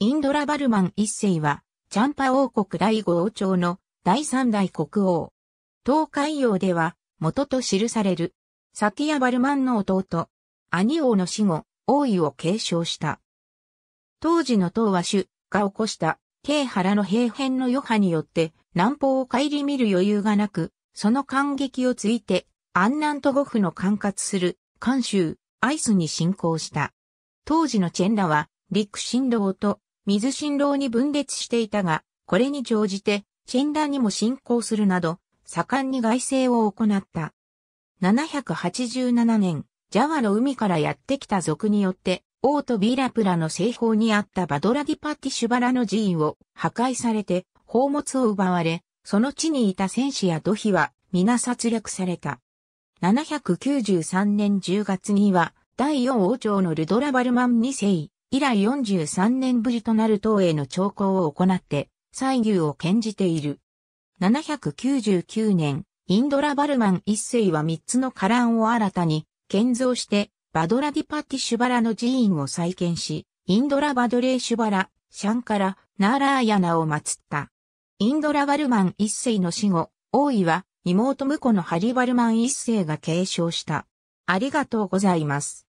インドラ・バルマン一世は、チャンパ王国第五王朝の第三代国王。東海洋では、元と記される、サティア・バルマンの弟、兄王の死後、王位を継承した。当時の東和主が起こした、慶原の平変の余波によって、南方を顧みる余裕がなく、その感激をついて、安南と護府の管轄する、関州、アイスに侵攻した。当時のチェンラは、陸神道と水新郎に分裂していたが、これに乗じて、チェンダにも進行するなど、盛んに外政を行った。787年、ジャワの海からやってきた族によって、王とビーラプラの西方にあったバドラディパティシュバラの寺院を破壊されて、宝物を奪われ、その地にいた戦士や土肥は皆殺戮された。793年10月には、第4王朝のルドラバルマン2世、以来43年ぶりとなる党への兆候を行って、歳牛を献じている。799年、インドラ・バルマン一世は3つのカランを新たに建造して、バドラディパティシュバラの寺院を再建し、インドラ・バドレーシュバラ、シャンカラ、ナーラーヤナを祀った。インドラ・バルマン一世の死後、王位は妹婿のハリバルマン一世が継承した。ありがとうございます。